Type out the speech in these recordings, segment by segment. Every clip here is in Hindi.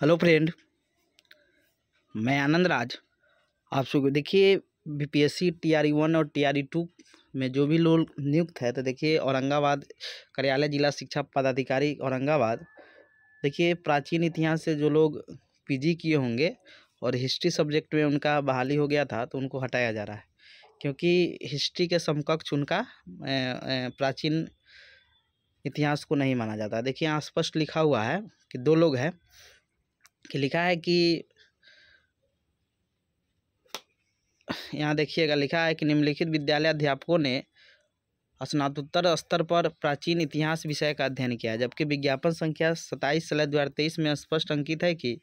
हेलो फ्रेंड मैं आनंद राज आप सबको देखिए बीपीएससी टीआरई वन और टीआरई टू e में जो भी लोग नियुक्त है तो देखिए औरंगाबाद कार्यालय जिला शिक्षा पदाधिकारी औरंगाबाद देखिए प्राचीन इतिहास से जो लोग पीजी किए होंगे और हिस्ट्री सब्जेक्ट में उनका बहाली हो गया था तो उनको हटाया जा रहा है क्योंकि हिस्ट्री के समकक्ष उनका प्राचीन इतिहास को नहीं माना जाता देखिए यहाँ स्पष्ट लिखा हुआ है कि दो लोग हैं कि लिखा है कि यहाँ देखिएगा लिखा है कि निम्नलिखित विद्यालय अध्यापकों ने स्नातोत्तर स्तर पर प्राचीन इतिहास विषय का अध्ययन किया जबकि विज्ञापन संख्या सताईस सलाह दो हज़ार तेईस में स्पष्ट अंकित है कि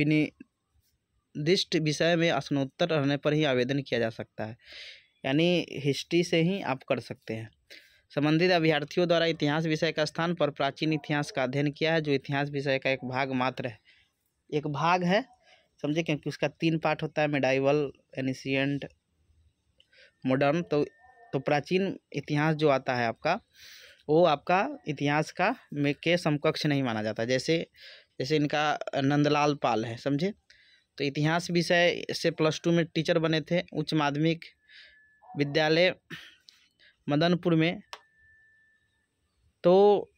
विनिदिष्ट विषय में स्नोत्तर रहने पर ही आवेदन किया जा सकता है यानी हिस्ट्री से ही आप कर सकते हैं संबंधित अभ्यर्थियों द्वारा इतिहास विषय का स्थान पर प्राचीन इतिहास का अध्ययन किया है जो इतिहास विषय का एक भाग मात्र है एक भाग है समझे क्योंकि उसका तीन पार्ट होता है मेडाइवल एनिशियंट मॉडर्न तो तो प्राचीन इतिहास जो आता है आपका वो आपका इतिहास का में के समकक्ष नहीं माना जाता जैसे जैसे इनका नंदलाल पाल है समझे तो इतिहास विषय से प्लस टू में टीचर बने थे उच्च माध्यमिक विद्यालय मदनपुर में तो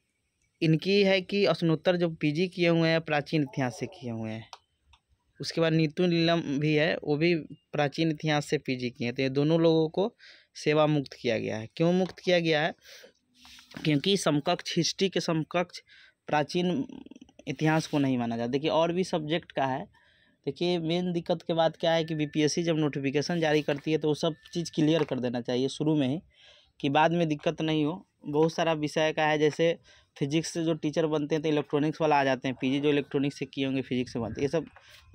इनकी है कि अश्नोत्तर जो पीजी किए हुए हैं प्राचीन इतिहास से किए हुए हैं उसके बाद नीतू नीलम भी है वो भी प्राचीन इतिहास से पीजी किए हैं तो ये दोनों लोगों को सेवा मुक्त किया गया है क्यों मुक्त किया गया है क्योंकि समकक्ष हिस्ट्री के समकक्ष प्राचीन इतिहास को नहीं माना जाता देखिए और भी सब्जेक्ट का है देखिए मेन दिक्कत के बाद क्या है कि बीपीएससी जब नोटिफिकेशन जारी करती है तो वो सब चीज़ क्लियर कर देना चाहिए शुरू में ही कि बाद में दिक्कत नहीं हो बहुत सारा विषय का है जैसे फिजिक्स से जो टीचर बनते हैं तो इलेक्ट्रॉनिक्स वाला आ जाते हैं पीजी जो इलेक्ट्रॉनिक्स से किए होंगे फिजिक्स से बनते ये सब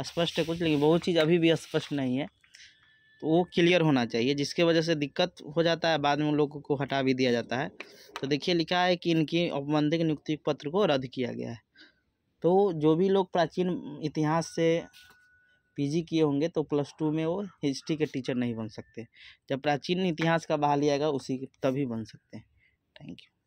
स्पष्ट है कुछ लेकिन बहुत चीज़ अभी भी स्पष्ट नहीं है तो वो क्लियर होना चाहिए जिसके वजह से दिक्कत हो जाता है बाद में उन लोगों को हटा भी दिया जाता है तो देखिए लिखा है कि इनकी औपबंधिक नियुक्ति पत्र को रद्द किया गया है तो जो भी लोग प्राचीन इतिहास से पीजी किए होंगे तो प्लस टू में वो हिस्ट्री के टीचर नहीं बन सकते जब प्राचीन इतिहास का बहा लिया गया उसी तभी बन सकते हैं Thank you.